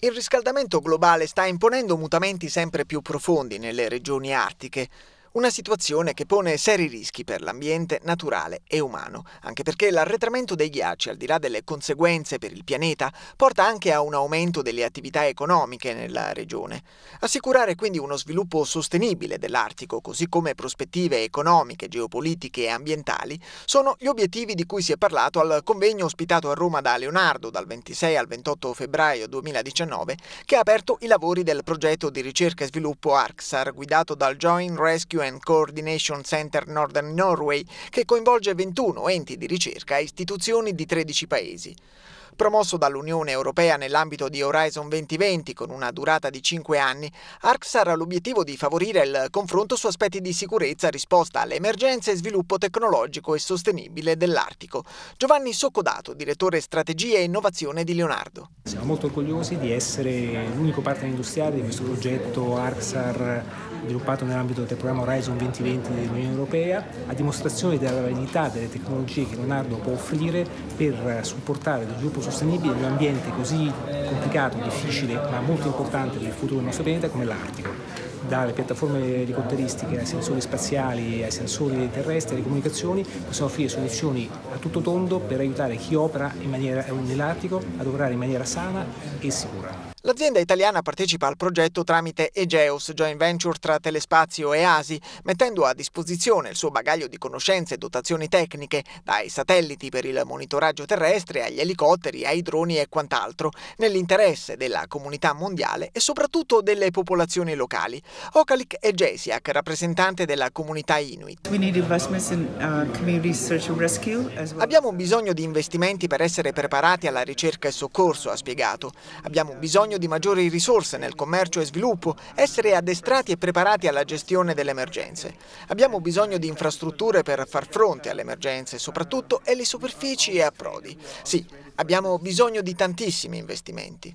Il riscaldamento globale sta imponendo mutamenti sempre più profondi nelle regioni artiche. Una situazione che pone seri rischi per l'ambiente naturale e umano, anche perché l'arretramento dei ghiacci, al di là delle conseguenze per il pianeta, porta anche a un aumento delle attività economiche nella regione. Assicurare quindi uno sviluppo sostenibile dell'Artico, così come prospettive economiche, geopolitiche e ambientali, sono gli obiettivi di cui si è parlato al convegno ospitato a Roma da Leonardo dal 26 al 28 febbraio 2019, che ha aperto i lavori del progetto di ricerca e sviluppo ARCSAR guidato dal Joint Rescue and Environment Coordination Center Northern Norway, che coinvolge 21 enti di ricerca e istituzioni di 13 paesi. Promosso dall'Unione Europea nell'ambito di Horizon 2020 con una durata di 5 anni, ARCSAR ha l'obiettivo di favorire il confronto su aspetti di sicurezza, risposta alle emergenze e sviluppo tecnologico e sostenibile dell'Artico. Giovanni Soccodato, direttore strategia e innovazione di Leonardo. Siamo molto orgogliosi di essere l'unico partner industriale di questo progetto ARCSAR sviluppato nell'ambito del programma Horizon 2020 dell'Unione Europea, a dimostrazione della validità delle tecnologie che Leonardo può offrire per supportare lo sviluppo sviluppo sostenibile di un ambiente così complicato, difficile, ma molto importante per il futuro del nostro pianeta come l'Artico dalle piattaforme elicotteristiche ai sensori spaziali, ai sensori terrestri, alle comunicazioni, possiamo offrire soluzioni a tutto tondo per aiutare chi opera nell'Artico ad operare in maniera sana e sicura. L'azienda italiana partecipa al progetto tramite Egeus, joint venture tra Telespazio e ASI, mettendo a disposizione il suo bagaglio di conoscenze e dotazioni tecniche, dai satelliti per il monitoraggio terrestre agli elicotteri, ai droni e quant'altro, nell'interesse della comunità mondiale e soprattutto delle popolazioni locali. Okalik Egesiak, rappresentante della comunità Inuit. Uh, Abbiamo bisogno di investimenti per essere preparati alla ricerca e soccorso, ha spiegato. Abbiamo bisogno bisogno di maggiori risorse nel commercio e sviluppo, essere addestrati e preparati alla gestione delle emergenze. Abbiamo bisogno di infrastrutture per far fronte alle emergenze, soprattutto e le superfici e approdi. Sì, abbiamo bisogno di tantissimi investimenti.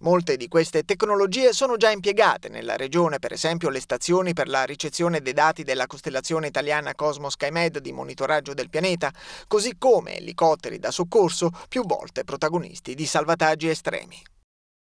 Molte di queste tecnologie sono già impiegate nella regione, per esempio le stazioni per la ricezione dei dati della costellazione italiana Cosmos Skymed di monitoraggio del pianeta, così come elicotteri da soccorso, più volte protagonisti di salvataggi estremi.